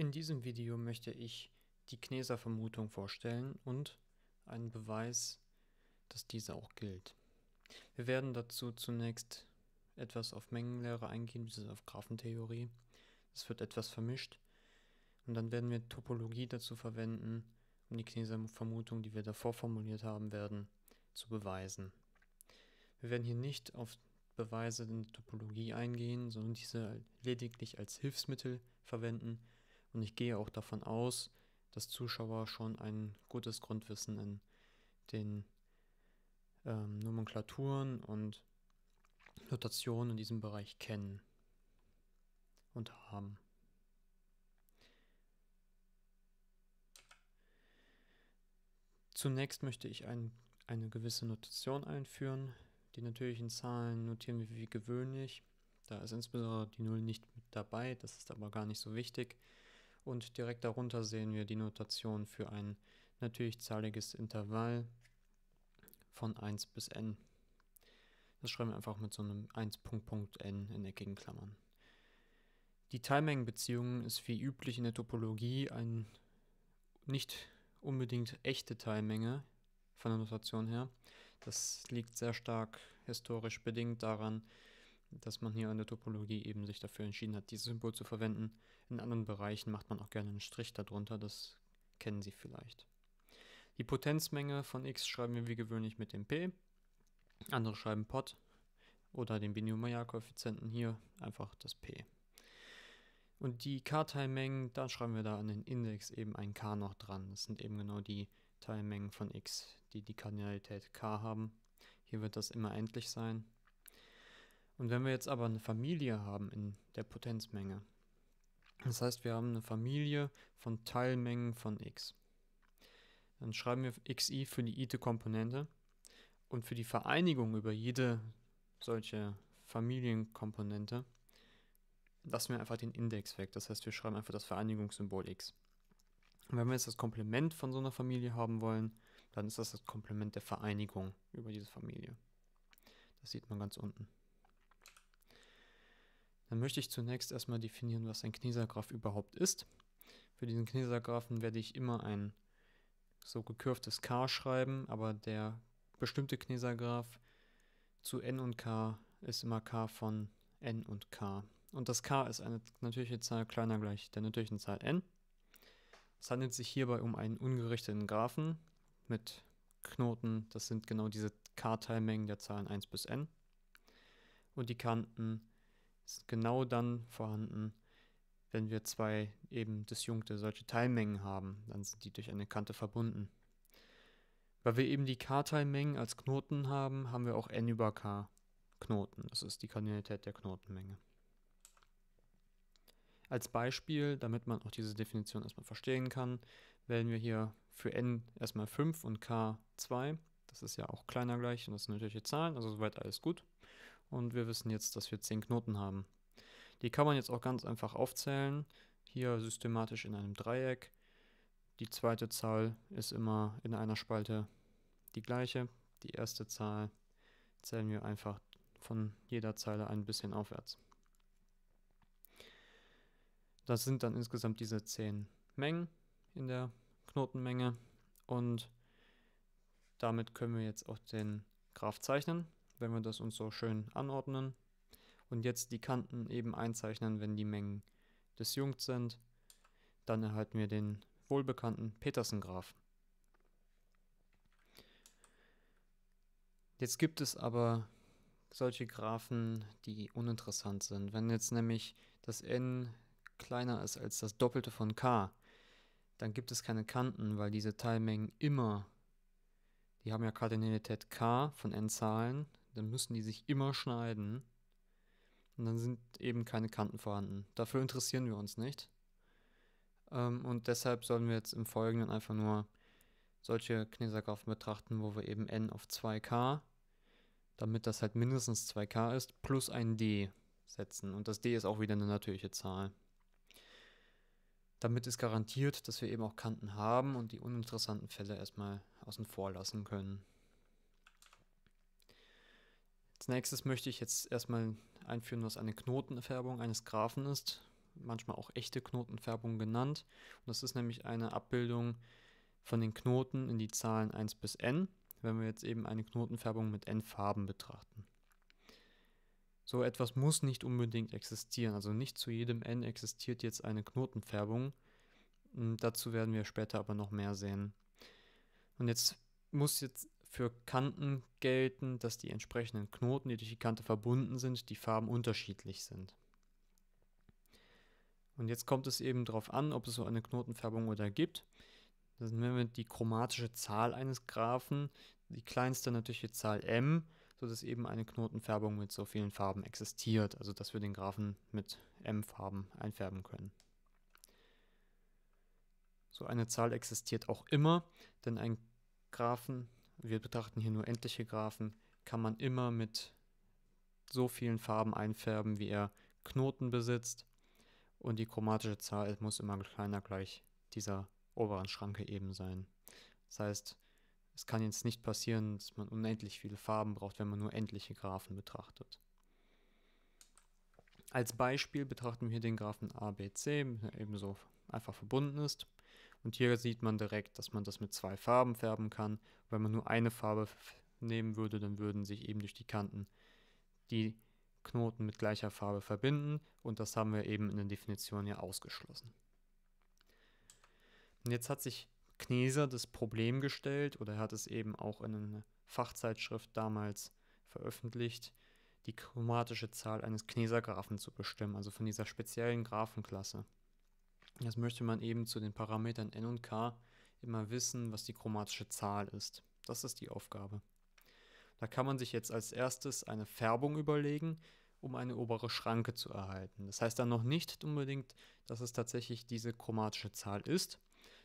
In diesem Video möchte ich die Kneser-Vermutung vorstellen und einen Beweis, dass diese auch gilt. Wir werden dazu zunächst etwas auf Mengenlehre eingehen, bis auf Graphentheorie. Das wird etwas vermischt. Und dann werden wir Topologie dazu verwenden, um die Kneser-Vermutung, die wir davor formuliert haben werden, zu beweisen. Wir werden hier nicht auf Beweise in der Topologie eingehen, sondern diese lediglich als Hilfsmittel verwenden, und ich gehe auch davon aus, dass Zuschauer schon ein gutes Grundwissen in den ähm, Nomenklaturen und Notationen in diesem Bereich kennen und haben. Zunächst möchte ich ein, eine gewisse Notation einführen. Die natürlichen Zahlen notieren wir wie gewöhnlich. Da ist insbesondere die 0 nicht mit dabei, das ist aber gar nicht so wichtig und direkt darunter sehen wir die Notation für ein natürlich zahliges Intervall von 1 bis n. Das schreiben wir einfach mit so einem 1 Punkt Punkt n in eckigen Klammern. Die Teilmengenbeziehung ist wie üblich in der Topologie eine nicht unbedingt echte Teilmenge von der Notation her. Das liegt sehr stark historisch bedingt daran, dass man hier an der Topologie eben sich dafür entschieden hat, dieses Symbol zu verwenden. In anderen Bereichen macht man auch gerne einen Strich darunter, das kennen Sie vielleicht. Die Potenzmenge von x schreiben wir wie gewöhnlich mit dem p. Andere schreiben Pot oder den Binomial-Koeffizienten hier einfach das p. Und die k-Teilmengen, da schreiben wir da an den Index eben ein k noch dran. Das sind eben genau die Teilmengen von x, die die Kardinalität k haben. Hier wird das immer endlich sein. Und wenn wir jetzt aber eine Familie haben in der Potenzmenge, das heißt, wir haben eine Familie von Teilmengen von x. Dann schreiben wir xi für die ite Komponente und für die Vereinigung über jede solche Familienkomponente lassen wir einfach den Index weg. Das heißt, wir schreiben einfach das Vereinigungssymbol x. Und wenn wir jetzt das Komplement von so einer Familie haben wollen, dann ist das das Komplement der Vereinigung über diese Familie. Das sieht man ganz unten dann möchte ich zunächst erstmal definieren, was ein Knesergraph überhaupt ist. Für diesen Knesergraphen werde ich immer ein so gekürftes K schreiben, aber der bestimmte Knesergraph zu N und K ist immer K von N und K. Und das K ist eine natürliche Zahl kleiner gleich der natürlichen Zahl N. Es handelt sich hierbei um einen ungerichteten Graphen mit Knoten, das sind genau diese K-Teilmengen der Zahlen 1 bis n. Und die Kanten ist genau dann vorhanden, wenn wir zwei eben disjunkte solche Teilmengen haben, dann sind die durch eine Kante verbunden. Weil wir eben die K-Teilmengen als Knoten haben, haben wir auch n über k Knoten. Das ist die Kardinalität der Knotenmenge. Als Beispiel, damit man auch diese Definition erstmal verstehen kann, wählen wir hier für n erstmal 5 und k 2. Das ist ja auch kleiner gleich und das sind natürliche Zahlen, also soweit alles gut. Und wir wissen jetzt, dass wir 10 Knoten haben. Die kann man jetzt auch ganz einfach aufzählen. Hier systematisch in einem Dreieck. Die zweite Zahl ist immer in einer Spalte die gleiche. Die erste Zahl zählen wir einfach von jeder Zeile ein bisschen aufwärts. Das sind dann insgesamt diese 10 Mengen in der Knotenmenge und damit können wir jetzt auch den Graph zeichnen wenn wir das uns so schön anordnen. Und jetzt die Kanten eben einzeichnen, wenn die Mengen disjunkt sind. Dann erhalten wir den wohlbekannten Petersen-Graph. Jetzt gibt es aber solche Graphen, die uninteressant sind. Wenn jetzt nämlich das n kleiner ist als das Doppelte von k, dann gibt es keine Kanten, weil diese Teilmengen immer, die haben ja Kardinalität k von n Zahlen, dann müssen die sich immer schneiden. Und dann sind eben keine Kanten vorhanden. Dafür interessieren wir uns nicht. Ähm, und deshalb sollen wir jetzt im Folgenden einfach nur solche Knesergraphen betrachten, wo wir eben n auf 2k, damit das halt mindestens 2k ist, plus ein d setzen. Und das d ist auch wieder eine natürliche Zahl. Damit ist garantiert, dass wir eben auch Kanten haben und die uninteressanten Fälle erstmal außen vor lassen können. Als nächstes möchte ich jetzt erstmal einführen, was eine Knotenfärbung eines Graphen ist, manchmal auch echte Knotenfärbung genannt. Und das ist nämlich eine Abbildung von den Knoten in die Zahlen 1 bis n, wenn wir jetzt eben eine Knotenfärbung mit n Farben betrachten. So etwas muss nicht unbedingt existieren, also nicht zu jedem n existiert jetzt eine Knotenfärbung. Und hm, dazu werden wir später aber noch mehr sehen. Und jetzt muss jetzt für Kanten gelten, dass die entsprechenden Knoten, die durch die Kante verbunden sind, die Farben unterschiedlich sind. Und jetzt kommt es eben darauf an, ob es so eine Knotenfärbung oder gibt. Das nennen wir die chromatische Zahl eines Graphen, die kleinste natürliche Zahl m, sodass eben eine Knotenfärbung mit so vielen Farben existiert, also dass wir den Graphen mit m-Farben einfärben können. So eine Zahl existiert auch immer, denn ein Graphen wir betrachten hier nur endliche Graphen, kann man immer mit so vielen Farben einfärben, wie er Knoten besitzt. Und die chromatische Zahl muss immer kleiner gleich dieser oberen Schranke eben sein. Das heißt, es kann jetzt nicht passieren, dass man unendlich viele Farben braucht, wenn man nur endliche Graphen betrachtet. Als Beispiel betrachten wir hier den Graphen ABC, der ebenso einfach verbunden ist. Und hier sieht man direkt, dass man das mit zwei Farben färben kann. Wenn man nur eine Farbe nehmen würde, dann würden sich eben durch die Kanten die Knoten mit gleicher Farbe verbinden. Und das haben wir eben in der Definition ja ausgeschlossen. Und jetzt hat sich Kneser das Problem gestellt, oder er hat es eben auch in einer Fachzeitschrift damals veröffentlicht, die chromatische Zahl eines Knesergrafen zu bestimmen, also von dieser speziellen Grafenklasse. Jetzt möchte man eben zu den Parametern n und k immer wissen, was die chromatische Zahl ist. Das ist die Aufgabe. Da kann man sich jetzt als erstes eine Färbung überlegen, um eine obere Schranke zu erhalten. Das heißt dann noch nicht unbedingt, dass es tatsächlich diese chromatische Zahl ist,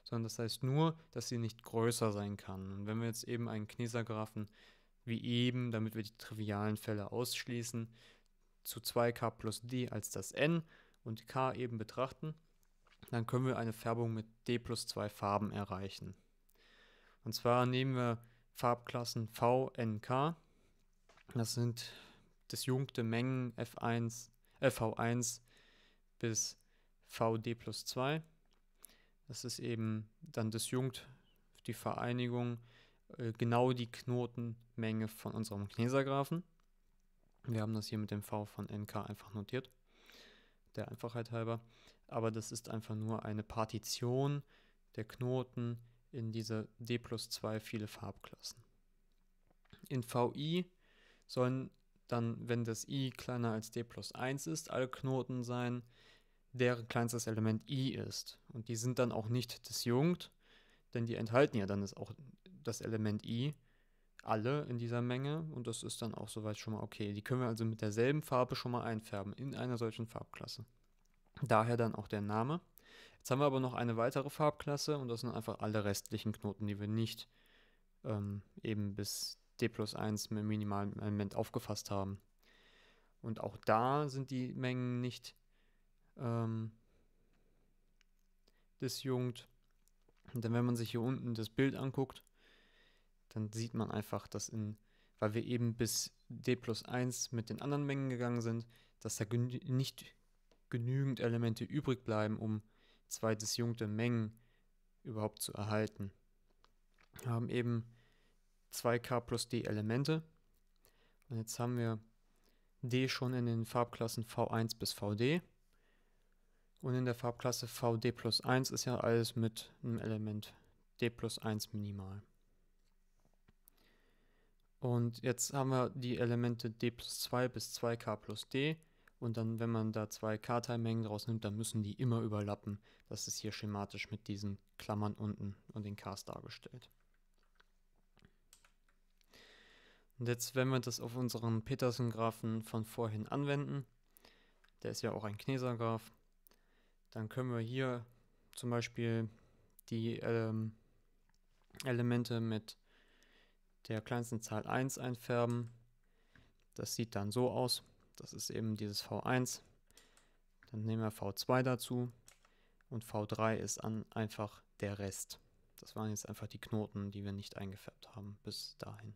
sondern das heißt nur, dass sie nicht größer sein kann. Und wenn wir jetzt eben einen Knesergraphen wie eben, damit wir die trivialen Fälle ausschließen, zu 2k plus d als das n und k eben betrachten, dann können wir eine Färbung mit D plus 2 Farben erreichen. Und zwar nehmen wir Farbklassen V, N, K. Das sind disjunkte Mengen F1, äh, V1 bis VD plus 2. Das ist eben dann disjunkt die Vereinigung äh, genau die Knotenmenge von unserem Knesergraphen. Wir haben das hier mit dem V von NK einfach notiert, der Einfachheit halber aber das ist einfach nur eine Partition der Knoten in diese D plus 2 viele Farbklassen. In VI sollen dann, wenn das i kleiner als d plus 1 ist, alle Knoten sein, deren kleinstes Element i ist. Und die sind dann auch nicht disjunkt, denn die enthalten ja dann ist auch das Element i, alle in dieser Menge. Und das ist dann auch soweit schon mal okay. Die können wir also mit derselben Farbe schon mal einfärben in einer solchen Farbklasse. Daher dann auch der Name. Jetzt haben wir aber noch eine weitere Farbklasse und das sind einfach alle restlichen Knoten, die wir nicht ähm, eben bis d plus 1 mit minimalem Element aufgefasst haben. Und auch da sind die Mengen nicht ähm, disjunkt. Und dann, wenn man sich hier unten das Bild anguckt, dann sieht man einfach, dass in, weil wir eben bis d plus 1 mit den anderen Mengen gegangen sind, dass da nicht genügend Elemente übrig bleiben, um zwei disjunkte Mengen überhaupt zu erhalten. Wir haben eben 2k plus d Elemente. Und jetzt haben wir d schon in den Farbklassen v1 bis vd. Und in der Farbklasse vd plus 1 ist ja alles mit einem Element d plus 1 minimal. Und jetzt haben wir die Elemente d plus 2 bis 2k plus d und dann, wenn man da zwei K-Teilmengen draus nimmt, dann müssen die immer überlappen. Das ist hier schematisch mit diesen Klammern unten und den Ks dargestellt. Und jetzt, wenn wir das auf unseren Petersen-Graphen von vorhin anwenden, der ist ja auch ein kneser dann können wir hier zum Beispiel die ähm, Elemente mit der kleinsten Zahl 1 einfärben. Das sieht dann so aus. Das ist eben dieses V1. Dann nehmen wir V2 dazu und V3 ist dann einfach der Rest. Das waren jetzt einfach die Knoten, die wir nicht eingefärbt haben bis dahin.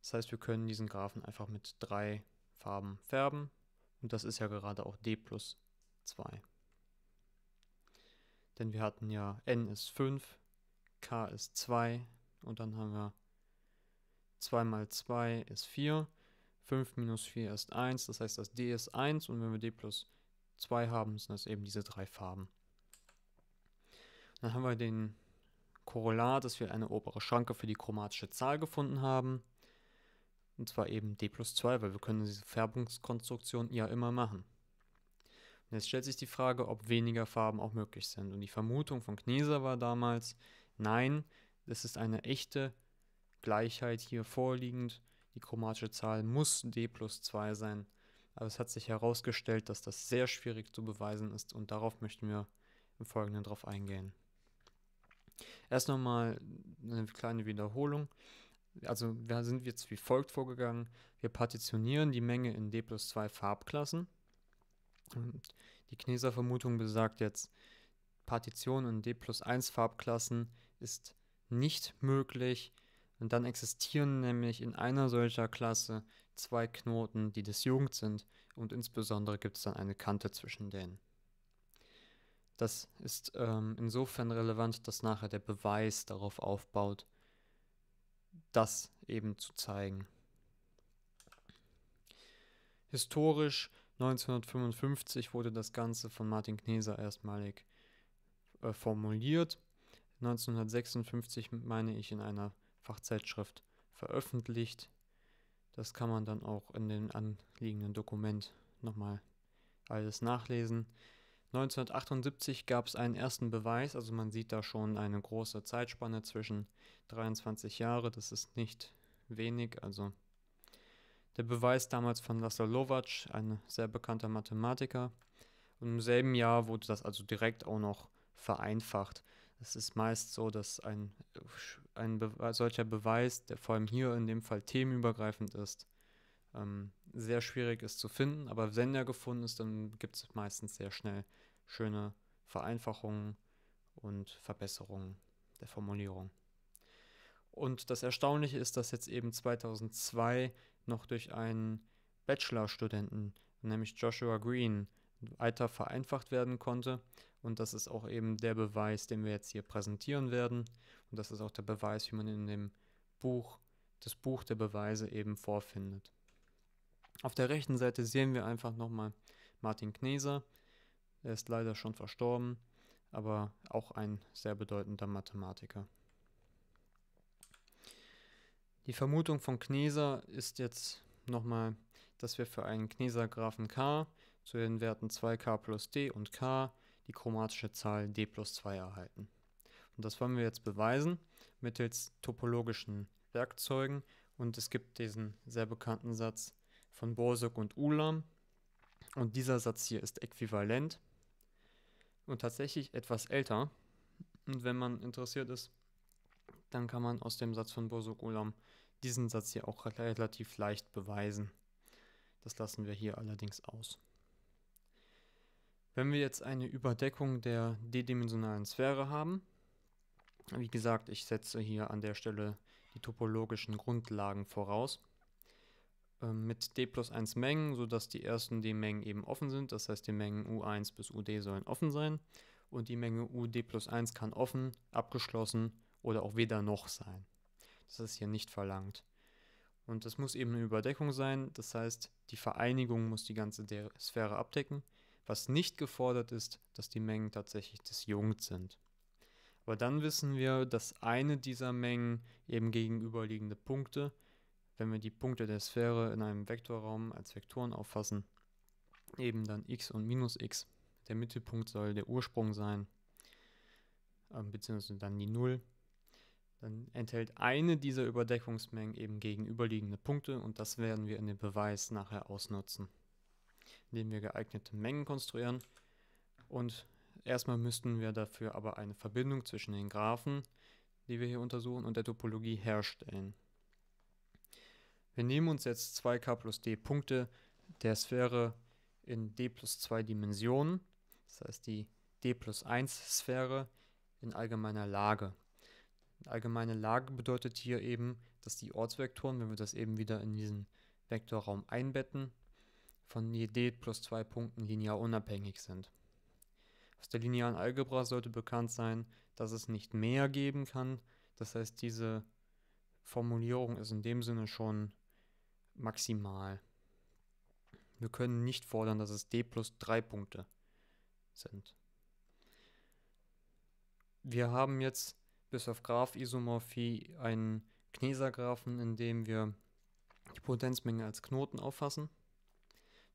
Das heißt, wir können diesen Graphen einfach mit drei Farben färben und das ist ja gerade auch D plus 2. Denn wir hatten ja N ist 5, K ist 2 und dann haben wir 2 mal 2 ist 4 5 minus 4 ist 1, das heißt, das D ist 1 und wenn wir D plus 2 haben, sind das eben diese drei Farben. Dann haben wir den Korrelat, dass wir eine obere Schranke für die chromatische Zahl gefunden haben. Und zwar eben D plus 2, weil wir können diese Färbungskonstruktion ja immer machen. Und jetzt stellt sich die Frage, ob weniger Farben auch möglich sind. Und die Vermutung von Kneser war damals, nein, es ist eine echte Gleichheit hier vorliegend die chromatische Zahl muss d plus 2 sein. Aber es hat sich herausgestellt, dass das sehr schwierig zu beweisen ist und darauf möchten wir im Folgenden drauf eingehen. Erst nochmal eine kleine Wiederholung. Also wir sind jetzt wie folgt vorgegangen. Wir partitionieren die Menge in d plus 2 Farbklassen. Und die Kneser Vermutung besagt jetzt, Partition in d plus 1 Farbklassen ist nicht möglich, und dann existieren nämlich in einer solcher Klasse zwei Knoten, die disjunkt sind und insbesondere gibt es dann eine Kante zwischen denen. Das ist ähm, insofern relevant, dass nachher der Beweis darauf aufbaut, das eben zu zeigen. Historisch 1955 wurde das Ganze von Martin Kneser erstmalig äh, formuliert. 1956 meine ich in einer Fachzeitschrift veröffentlicht. Das kann man dann auch in dem anliegenden Dokument nochmal alles nachlesen. 1978 gab es einen ersten Beweis, also man sieht da schon eine große Zeitspanne zwischen 23 Jahre, das ist nicht wenig, also der Beweis damals von Laszlo Lovac, ein sehr bekannter Mathematiker. Und im selben Jahr wurde das also direkt auch noch vereinfacht. Es ist meist so, dass ein ein Be solcher Beweis, der vor allem hier in dem Fall themenübergreifend ist, ähm, sehr schwierig ist zu finden. Aber wenn er gefunden ist, dann gibt es meistens sehr schnell schöne Vereinfachungen und Verbesserungen der Formulierung. Und das Erstaunliche ist, dass jetzt eben 2002 noch durch einen Bachelorstudenten, nämlich Joshua Green, weiter vereinfacht werden konnte. Und das ist auch eben der Beweis, den wir jetzt hier präsentieren werden. Und das ist auch der Beweis, wie man in dem Buch, das Buch der Beweise eben vorfindet. Auf der rechten Seite sehen wir einfach nochmal Martin Kneser. Er ist leider schon verstorben, aber auch ein sehr bedeutender Mathematiker. Die Vermutung von Kneser ist jetzt nochmal, dass wir für einen Kneser-Graphen K zu den Werten 2k plus d und k die chromatische Zahl d plus 2 erhalten. Und das wollen wir jetzt beweisen mittels topologischen Werkzeugen. Und es gibt diesen sehr bekannten Satz von Borsuk und Ulam. Und dieser Satz hier ist äquivalent und tatsächlich etwas älter. Und wenn man interessiert ist, dann kann man aus dem Satz von Borsuk Ulam diesen Satz hier auch relativ leicht beweisen. Das lassen wir hier allerdings aus. Wenn wir jetzt eine Überdeckung der d-dimensionalen Sphäre haben, wie gesagt, ich setze hier an der Stelle die topologischen Grundlagen voraus, ähm, mit d plus 1 Mengen, sodass die ersten d-Mengen eben offen sind. Das heißt, die Mengen u1 bis ud sollen offen sein und die Menge ud plus 1 kann offen, abgeschlossen oder auch weder noch sein. Das ist hier nicht verlangt. Und das muss eben eine Überdeckung sein, das heißt, die Vereinigung muss die ganze Sphäre abdecken was nicht gefordert ist, dass die Mengen tatsächlich disjunkt sind. Aber dann wissen wir, dass eine dieser Mengen eben gegenüberliegende Punkte, wenn wir die Punkte der Sphäre in einem Vektorraum als Vektoren auffassen, eben dann x und minus x. Der Mittelpunkt soll der Ursprung sein, äh, beziehungsweise dann die Null. Dann enthält eine dieser Überdeckungsmengen eben gegenüberliegende Punkte und das werden wir in dem Beweis nachher ausnutzen indem wir geeignete Mengen konstruieren. Und erstmal müssten wir dafür aber eine Verbindung zwischen den Graphen, die wir hier untersuchen, und der Topologie herstellen. Wir nehmen uns jetzt 2k plus d Punkte der Sphäre in d plus 2 Dimensionen, das heißt die d plus 1 Sphäre in allgemeiner Lage. Allgemeine Lage bedeutet hier eben, dass die Ortsvektoren, wenn wir das eben wieder in diesen Vektorraum einbetten, von je d plus 2 Punkten linear unabhängig sind. Aus der linearen Algebra sollte bekannt sein, dass es nicht mehr geben kann. Das heißt, diese Formulierung ist in dem Sinne schon maximal. Wir können nicht fordern, dass es d plus 3 Punkte sind. Wir haben jetzt bis auf Graphisomorphie einen kneser in dem wir die Potenzmenge als Knoten auffassen.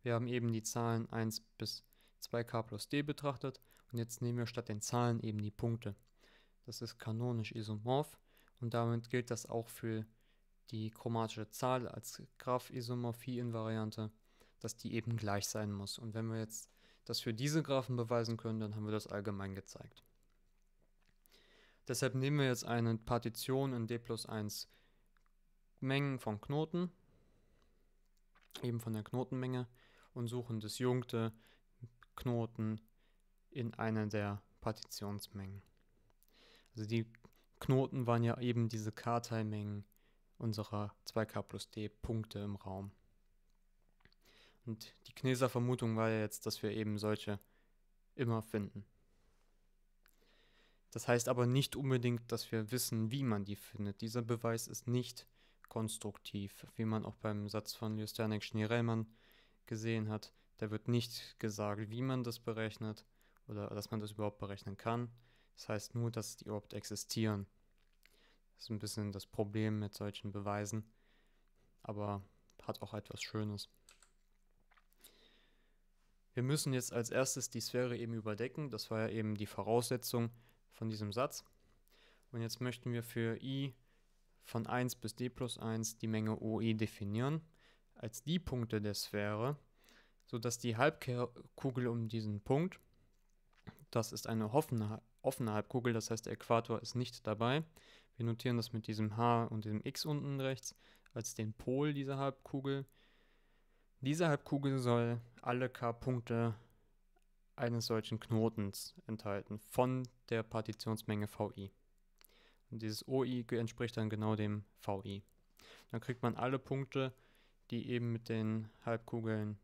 Wir haben eben die Zahlen 1 bis 2k plus d betrachtet und jetzt nehmen wir statt den Zahlen eben die Punkte. Das ist kanonisch isomorph und damit gilt das auch für die chromatische Zahl als graph invariante dass die eben gleich sein muss. Und wenn wir jetzt das für diese Graphen beweisen können, dann haben wir das allgemein gezeigt. Deshalb nehmen wir jetzt eine Partition in d plus 1 Mengen von Knoten, eben von der Knotenmenge, und suchen disjunkte Knoten in einer der Partitionsmengen. Also die Knoten waren ja eben diese K-Teilmengen unserer 2K plus D Punkte im Raum. Und die Kneser Vermutung war ja jetzt, dass wir eben solche immer finden. Das heißt aber nicht unbedingt, dass wir wissen, wie man die findet. Dieser Beweis ist nicht konstruktiv, wie man auch beim Satz von Ljusternik-Schnierellmann gesehen hat. Da wird nicht gesagt, wie man das berechnet oder dass man das überhaupt berechnen kann. Das heißt nur, dass die überhaupt existieren. Das ist ein bisschen das Problem mit solchen Beweisen, aber hat auch etwas Schönes. Wir müssen jetzt als erstes die Sphäre eben überdecken. Das war ja eben die Voraussetzung von diesem Satz. Und jetzt möchten wir für i von 1 bis d plus 1 die Menge OE definieren als die Punkte der Sphäre, sodass die Halbkugel um diesen Punkt, das ist eine offene, offene Halbkugel, das heißt der Äquator ist nicht dabei. Wir notieren das mit diesem H und dem X unten rechts als den Pol dieser Halbkugel. Diese Halbkugel soll alle K-Punkte eines solchen Knotens enthalten von der Partitionsmenge VI. Und dieses OI entspricht dann genau dem VI. Dann kriegt man alle Punkte, die eben mit den Halbkugeln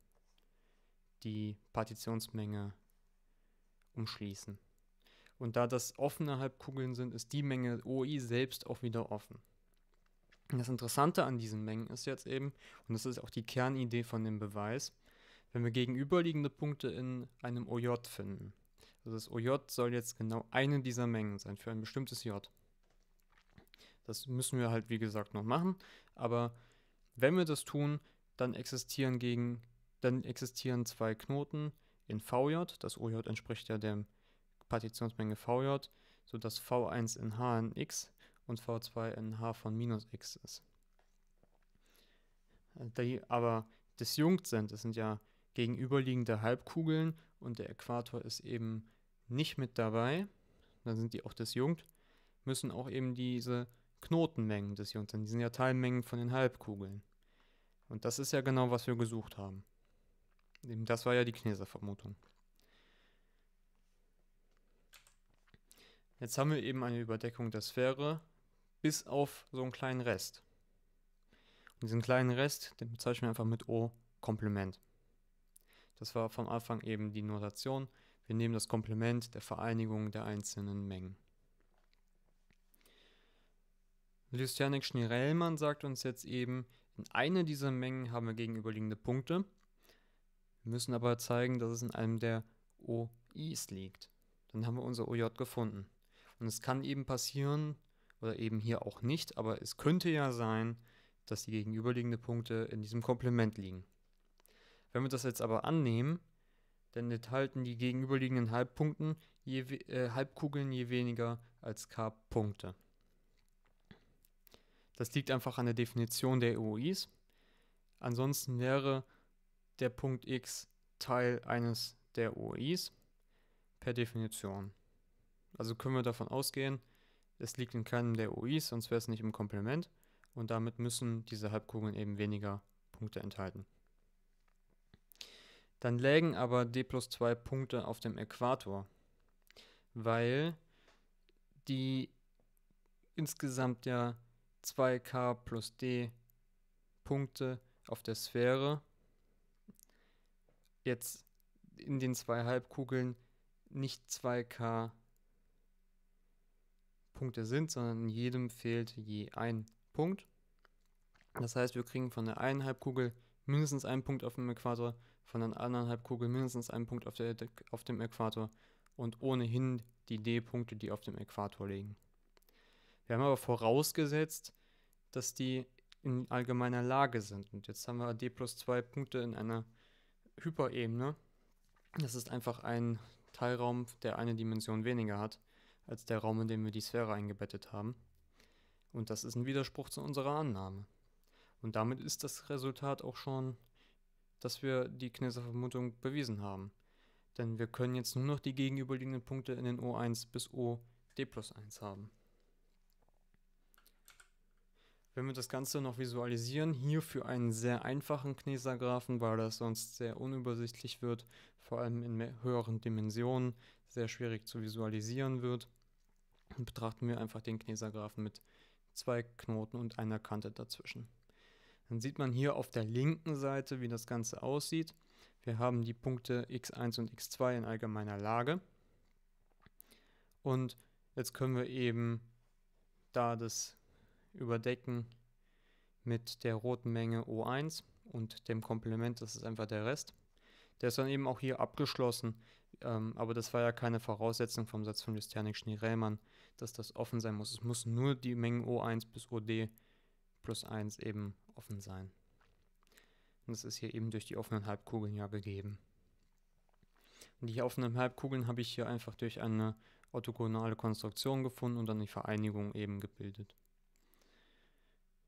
die Partitionsmenge umschließen. Und da das offene Halbkugeln sind, ist die Menge OI selbst auch wieder offen. das Interessante an diesen Mengen ist jetzt eben, und das ist auch die Kernidee von dem Beweis, wenn wir gegenüberliegende Punkte in einem OJ finden. Also das OJ soll jetzt genau eine dieser Mengen sein für ein bestimmtes J. Das müssen wir halt, wie gesagt, noch machen, aber wenn wir das tun, dann existieren gegen, dann existieren zwei Knoten in Vj, das OJ entspricht ja der Partitionsmenge Vj, sodass V1 in H in x und V2 in H von minus x ist. Die aber disjunkt sind, es sind ja gegenüberliegende Halbkugeln und der Äquator ist eben nicht mit dabei, dann sind die auch disjunkt, müssen auch eben diese Knotenmengen des Ions, denn die sind ja Teilmengen von den Halbkugeln. Und das ist ja genau, was wir gesucht haben. Das war ja die kneser Jetzt haben wir eben eine Überdeckung der Sphäre bis auf so einen kleinen Rest. Und diesen kleinen Rest, den bezeichnen wir einfach mit O-Komplement. Das war vom Anfang eben die Notation. Wir nehmen das Komplement der Vereinigung der einzelnen Mengen. Lucianek Schnirellmann sagt uns jetzt eben, in einer dieser Mengen haben wir gegenüberliegende Punkte. Wir müssen aber zeigen, dass es in einem der OIs liegt. Dann haben wir unser OJ gefunden. Und es kann eben passieren, oder eben hier auch nicht, aber es könnte ja sein, dass die gegenüberliegenden Punkte in diesem Komplement liegen. Wenn wir das jetzt aber annehmen, dann enthalten die gegenüberliegenden Halbpunkten je, äh, Halbkugeln je weniger als k Punkte. Das liegt einfach an der Definition der EOIs. Ansonsten wäre der Punkt X Teil eines der e OIs per Definition. Also können wir davon ausgehen, es liegt in keinem der e OIs, sonst wäre es nicht im Komplement und damit müssen diese Halbkugeln eben weniger Punkte enthalten. Dann lägen aber d plus 2 Punkte auf dem Äquator, weil die insgesamt ja 2k plus d Punkte auf der Sphäre jetzt in den zwei Halbkugeln nicht 2k Punkte sind, sondern in jedem fehlt je ein Punkt. Das heißt, wir kriegen von der einen Halbkugel mindestens einen Punkt auf dem Äquator, von der anderen Halbkugel mindestens einen Punkt auf, der, auf dem Äquator und ohnehin die D-Punkte, die auf dem Äquator liegen. Wir haben aber vorausgesetzt, dass die in allgemeiner Lage sind. Und jetzt haben wir D plus 2 Punkte in einer Hyperebene. Das ist einfach ein Teilraum, der eine Dimension weniger hat, als der Raum, in dem wir die Sphäre eingebettet haben. Und das ist ein Widerspruch zu unserer Annahme. Und damit ist das Resultat auch schon, dass wir die Knesser Vermutung bewiesen haben. Denn wir können jetzt nur noch die gegenüberliegenden Punkte in den O1 bis OD plus 1 haben. Wenn wir das Ganze noch visualisieren, hier für einen sehr einfachen Knesergrafen, weil das sonst sehr unübersichtlich wird, vor allem in höheren Dimensionen sehr schwierig zu visualisieren wird, betrachten wir einfach den Knesergrafen mit zwei Knoten und einer Kante dazwischen. Dann sieht man hier auf der linken Seite, wie das Ganze aussieht. Wir haben die Punkte x1 und x2 in allgemeiner Lage. Und jetzt können wir eben, da das überdecken mit der roten Menge O1 und dem Komplement, das ist einfach der Rest. Der ist dann eben auch hier abgeschlossen, ähm, aber das war ja keine Voraussetzung vom Satz von Schnee-Rehmann, dass das offen sein muss. Es muss nur die Mengen O1 bis OD plus 1 eben offen sein. Und das ist hier eben durch die offenen Halbkugeln ja gegeben. Und die offenen Halbkugeln habe ich hier einfach durch eine orthogonale Konstruktion gefunden und dann die Vereinigung eben gebildet.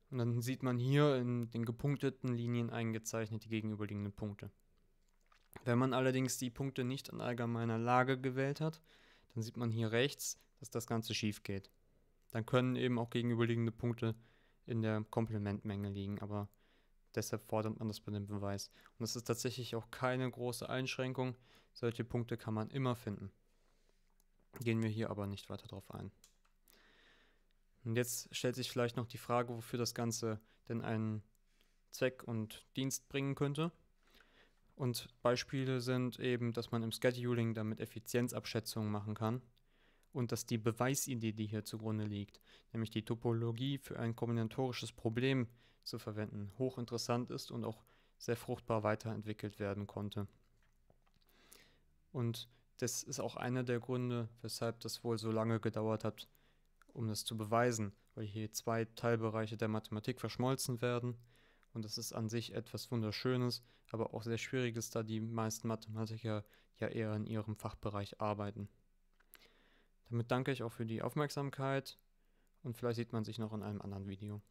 Und dann sieht man hier in den gepunkteten Linien eingezeichnet die gegenüberliegenden Punkte. Wenn man allerdings die Punkte nicht an allgemeiner Lage gewählt hat, dann sieht man hier rechts, dass das Ganze schief geht. Dann können eben auch gegenüberliegende Punkte in der Komplementmenge liegen, aber deshalb fordert man das bei dem Beweis. Und das ist tatsächlich auch keine große Einschränkung. Solche Punkte kann man immer finden. Gehen wir hier aber nicht weiter drauf ein. Und jetzt stellt sich vielleicht noch die Frage, wofür das Ganze denn einen Zweck und Dienst bringen könnte. Und Beispiele sind eben, dass man im Scheduling damit Effizienzabschätzungen machen kann und dass die Beweisidee, die hier zugrunde liegt, nämlich die Topologie für ein kombinatorisches Problem zu verwenden, hochinteressant ist und auch sehr fruchtbar weiterentwickelt werden konnte. Und das ist auch einer der Gründe, weshalb das wohl so lange gedauert hat, um das zu beweisen, weil hier zwei Teilbereiche der Mathematik verschmolzen werden. Und das ist an sich etwas Wunderschönes, aber auch sehr Schwieriges, da die meisten Mathematiker ja eher in ihrem Fachbereich arbeiten. Damit danke ich auch für die Aufmerksamkeit und vielleicht sieht man sich noch in einem anderen Video.